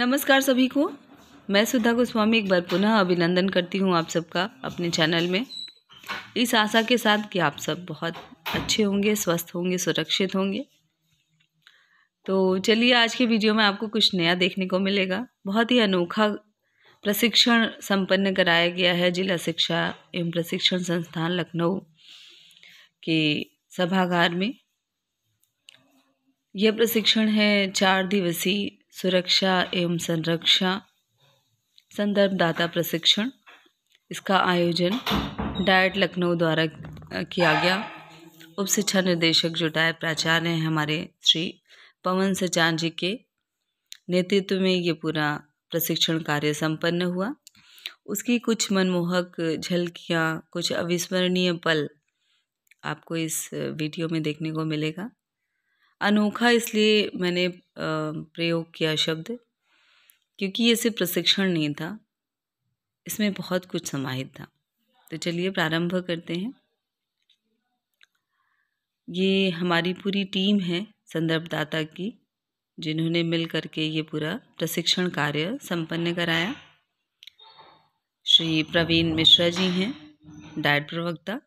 नमस्कार सभी को मैं सुधा गोस्वामी एक बार पुनः अभिनंदन करती हूँ आप सबका अपने चैनल में इस आशा के साथ कि आप सब बहुत अच्छे होंगे स्वस्थ होंगे सुरक्षित होंगे तो चलिए आज के वीडियो में आपको कुछ नया देखने को मिलेगा बहुत ही अनोखा प्रशिक्षण संपन्न कराया गया है जिला शिक्षा एवं प्रशिक्षण संस्थान लखनऊ के सभागार में यह प्रशिक्षण है चार दिवसीय सुरक्षा एवं संरक्षा संदर्भदाता प्रशिक्षण इसका आयोजन डायट लखनऊ द्वारा किया गया उप शिक्षा निर्देशक जुटाए प्राचार्य हैं हमारे श्री पवन सचान जी के नेतृत्व में ये पूरा प्रशिक्षण कार्य संपन्न हुआ उसकी कुछ मनमोहक झलकियाँ कुछ अविस्मरणीय पल आपको इस वीडियो में देखने को मिलेगा अनोखा इसलिए मैंने प्रयोग किया शब्द क्योंकि ये सिर्फ प्रशिक्षण नहीं था इसमें बहुत कुछ समाहित था तो चलिए प्रारंभ करते हैं ये हमारी पूरी टीम है संदर्भदाता की जिन्होंने मिल करके ये पूरा प्रशिक्षण कार्य संपन्न कराया श्री प्रवीण मिश्रा जी हैं डायट प्रवक्ता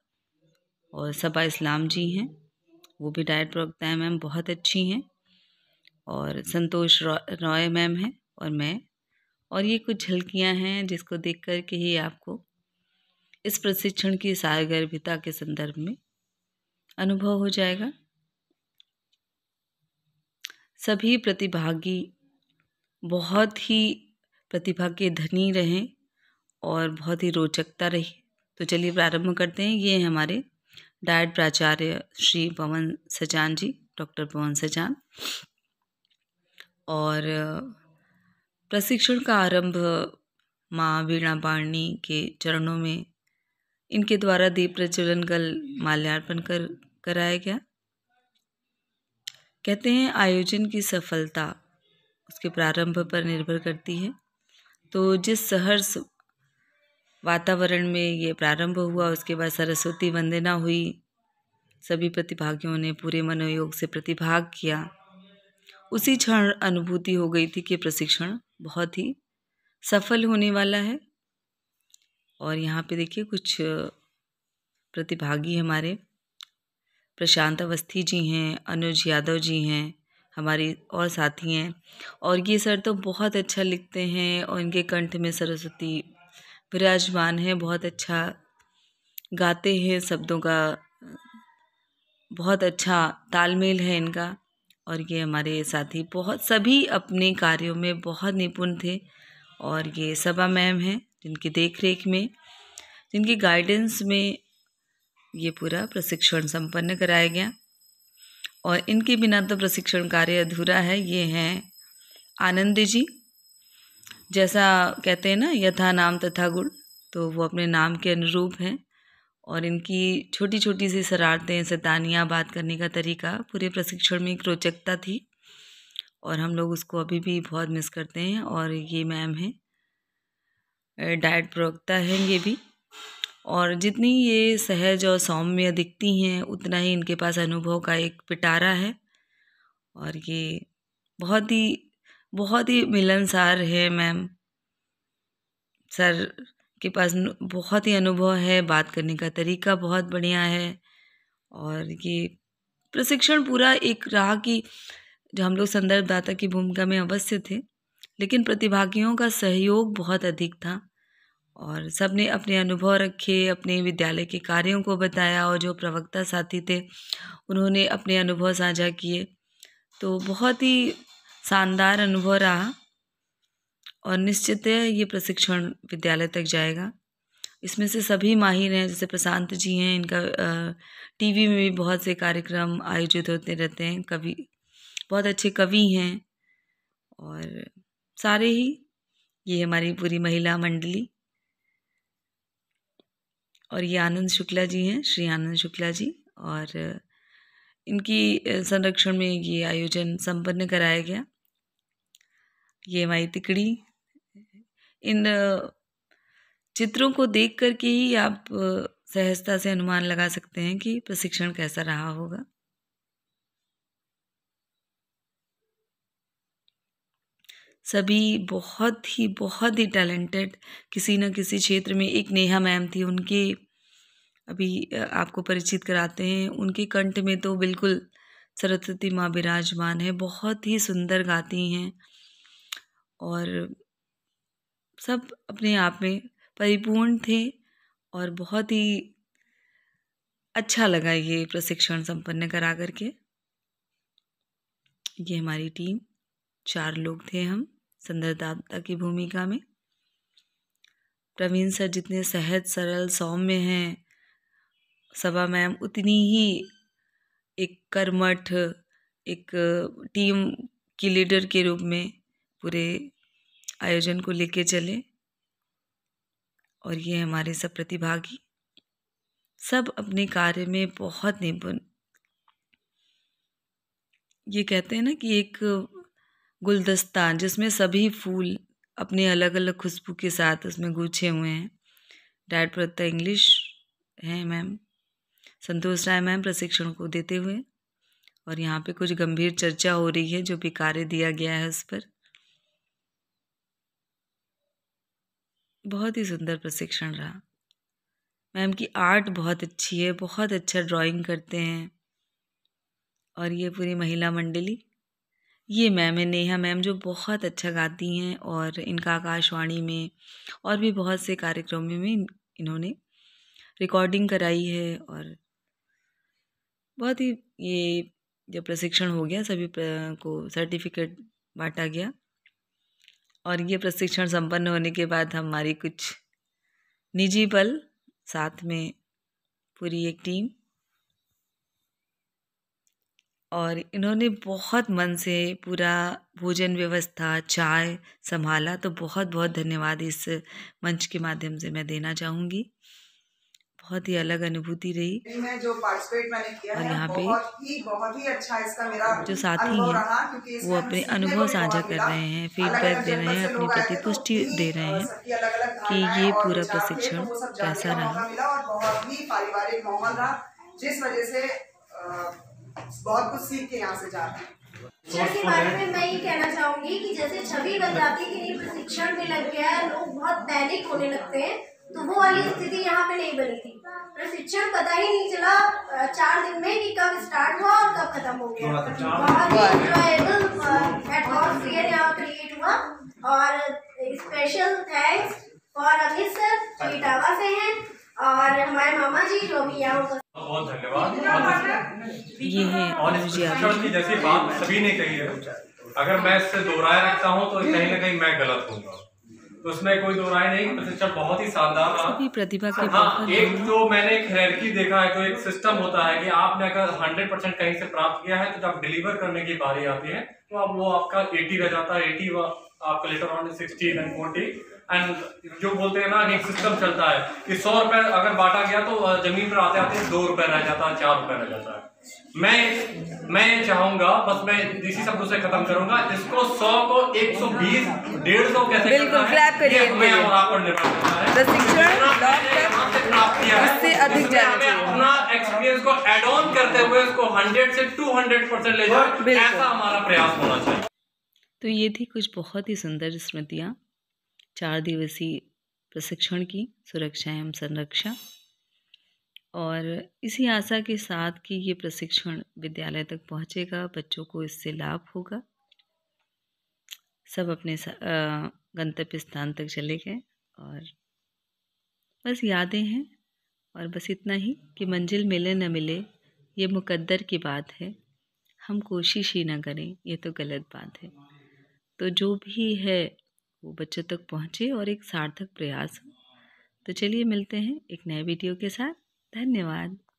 और सबा इस्लाम जी हैं वो भी डाइट प्रवक्ताएँ मैम बहुत अच्छी हैं और संतोष रॉय मैम हैं और मैं और ये कुछ झलकियाँ हैं जिसको देख कर के ही आपको इस प्रशिक्षण की सारगर्भिता के संदर्भ में अनुभव हो जाएगा सभी प्रतिभागी बहुत ही प्रतिभा के धनी रहें और बहुत ही रोचकता रही तो चलिए प्रारंभ करते हैं ये हमारे डायट प्राचार्य श्री पवन सजान जी डॉक्टर पवन सजान और प्रशिक्षण का आरंभ माँ वीणा पाणनी के चरणों में इनके द्वारा दीप प्रज्वलन कल माल्यार्पण कर कराया गया कहते हैं आयोजन की सफलता उसके प्रारंभ पर निर्भर करती है तो जिस सहर्ष वातावरण में ये प्रारंभ हुआ उसके बाद सरस्वती वंदना हुई सभी प्रतिभागियों ने पूरे मनोयोग से प्रतिभाग किया उसी क्षण अनुभूति हो गई थी कि प्रशिक्षण बहुत ही सफल होने वाला है और यहाँ पे देखिए कुछ प्रतिभागी हमारे प्रशांत अवस्थी जी हैं अनुज यादव जी हैं हमारी और साथी हैं और ये सर तो बहुत अच्छा लिखते हैं और इनके कंठ में सरस्वती विराजमान हैं बहुत अच्छा गाते हैं शब्दों का बहुत अच्छा तालमेल है इनका और ये हमारे साथी बहुत सभी अपने कार्यों में बहुत निपुण थे और ये सभा मैम हैं जिनकी देख रेख में जिनकी गाइडेंस में ये पूरा प्रशिक्षण संपन्न कराया गया और इनके बिना तो प्रशिक्षण कार्य अधूरा है ये हैं आनंद जी जैसा कहते हैं ना यथा नाम तथा गुण तो वो अपने नाम के अनुरूप हैं और इनकी छोटी छोटी सी शरारतें सैतानियाँ बात करने का तरीका पूरे प्रशिक्षण में एक रोचकता थी और हम लोग उसको अभी भी बहुत मिस करते हैं और ये मैम है डाइट प्रवक्ता हैं ये भी और जितनी ये सहज और सौम्य दिखती हैं उतना ही इनके पास अनुभव का एक पिटारा है और ये बहुत ही बहुत ही मिलनसार है मैम सर के पास बहुत ही अनुभव है बात करने का तरीका बहुत बढ़िया है और ये प्रशिक्षण पूरा एक रहा कि जो हम लोग संदर्भदाता की भूमिका में अवश्य थे लेकिन प्रतिभागियों का सहयोग बहुत अधिक था और सब ने अपने अनुभव रखे अपने विद्यालय के कार्यों को बताया और जो प्रवक्ता साथी थे उन्होंने अपने अनुभव साझा किए तो बहुत ही शानदार अनुभव रहा और निश्चित ये प्रशिक्षण विद्यालय तक जाएगा इसमें से सभी माहिर हैं जैसे प्रशांत जी हैं इनका टीवी में भी बहुत से कार्यक्रम आयोजित होते रहते हैं कवि बहुत अच्छे कवि हैं और सारे ही ये हमारी पूरी महिला मंडली और ये आनंद शुक्ला जी हैं श्री आनंद शुक्ला जी और इनकी संरक्षण में ये आयोजन संपन्न कराया गया ये हमारी तिकड़ी इन चित्रों को देख करके ही आप सहजता से अनुमान लगा सकते हैं कि प्रशिक्षण कैसा रहा होगा सभी बहुत ही बहुत ही टैलेंटेड किसी न किसी क्षेत्र में एक नेहा मैम थी उनके अभी आपको परिचित कराते हैं उनके कंठ में तो बिल्कुल सरस्वती माँ विराजमान है बहुत ही सुंदर गाती हैं और सब अपने आप में परिपूर्ण थे और बहुत ही अच्छा लगा ये प्रशिक्षण संपन्न करा करके ये हमारी टीम चार लोग थे हम संदर्भदाता की भूमिका में प्रवीण सर जितने सहज सरल सौम्य हैं सभा मैम उतनी ही एक कर्मठ एक टीम की लीडर के रूप में पूरे आयोजन को लेके चले और ये हमारे सब प्रतिभागी सब अपने कार्य में बहुत निपुण ये कहते हैं ना कि एक गुलदस्ता जिसमें सभी फूल अपने अलग अलग खुशबू के साथ उसमें गूछे हुए हैं डायट प्रत्या इंग्लिश हैं मैम संतोष राय मैम प्रशिक्षण को देते हुए और यहाँ पे कुछ गंभीर चर्चा हो रही है जो भी कार्य दिया गया है उस पर बहुत ही सुंदर प्रशिक्षण रहा मैम की आर्ट बहुत अच्छी है बहुत अच्छा ड्राइंग करते हैं और ये पूरी महिला मंडली ये मैम है नेहा मैम जो बहुत अच्छा गाती हैं और इनका आकाशवाणी में और भी बहुत से कार्यक्रमों में इन्होंने रिकॉर्डिंग कराई है और बहुत ही ये जब प्रशिक्षण हो गया सभी को सर्टिफिकेट बांटा गया और ये प्रशिक्षण संपन्न होने के बाद हमारी कुछ निजी बल साथ में पूरी एक टीम और इन्होंने बहुत मन से पूरा भोजन व्यवस्था चाय संभाला तो बहुत बहुत धन्यवाद इस मंच के माध्यम से मैं देना चाहूँगी बहुत ही अलग अनुभूति रही मैं जो पार्टिसिपेट मैंने किया और यहाँ पे बहुत ही बहुत ही अच्छा इसका मेरा जो साथी है वो अपने अनुभव साझा कर रहे हैं फीडबैक तो दे रहे हैं अपनी प्रतिपुष्टि दे रहे हैं कि ये पूरा तो प्रशिक्षण कैसा रहा बहुत ही पारिवारिक माहौल रहा जिस वजह से बहुत कुछ सीख के यहाँ से जाते हैं के बारे में मैं ये कहना चाहूंगी कि जैसे छवि बन जाती है प्रशिक्षण में लग गया है लोग बहुत पैनिक होने लगते हैं तो वो वाली स्थिति यहाँ पे नहीं बनी थी प्रशिक्षण पता ही नहीं चला चार दिन में कि कब स्टार्ट हुआ और कब खत्म हो गया क्रिएट तो हुआ और स्पेशल थैंक्स और अभी सर इटावा से हैं और हमारे मामा जी जो भी यहाँ बहुत धन्यवाद ये है की जैसी बात सभी ने कही है अगर मैं इससे दोहराए रखता हूँ तो कहीं ना कहीं मैं गलत होगा तो उसमें कोई दो राय नहीं प्रशिक्षण मतलब बहुत ही शानदार रहा प्रतिभा के हाँ एक तो मैंने एक हरकी देखा है तो एक सिस्टम होता है कि आपने अगर हंड्रेड परसेंट कहीं से प्राप्त किया है तो जब डिलीवर करने की बारी आती है तो अब वो आपका एटी रह जाता है एटी आपका letter on sixty and forty and जो बोलते हैं ना एक सिस्टम चलता है कि सौ रुपये अगर बांटा गया तो जमीन पर आते आते दो रुपये रह जाता है चार रुपये रह जाता है मैं मैं चाहूंगा बस मैं इसी शब्दों से खत्म करूंगा इसको 100 को 120 सौ कैसे बिल्कुल क्लैप करिए मैं और आप पर निर्भर करता है इससे अधिक अपना एक्सपीरियंस को एड ऑन करते हुए इसको 100 से 200 परसेंट ले जाए ऐसा हमारा प्रयास होना चाहिए तो ये थी कुछ बहुत ही सुंदर स्मृतियाँ चार दिवसीय प्रशिक्षण की सुरक्षा एवं संरक्षा और इसी आशा के साथ कि ये प्रशिक्षण विद्यालय तक पहुंचेगा बच्चों को इससे लाभ होगा सब अपने गंतव्य स्थान तक चले गए और बस यादें हैं और बस इतना ही कि मंजिल मिले न मिले ये मुकद्दर की बात है हम कोशिश ही ना करें ये तो गलत बात है तो जो भी है वो बच्चों तक पहुँचे और एक सार्थक प्रयास हो तो चलिए मिलते हैं एक नए वीडियो के साथ धन्यवाद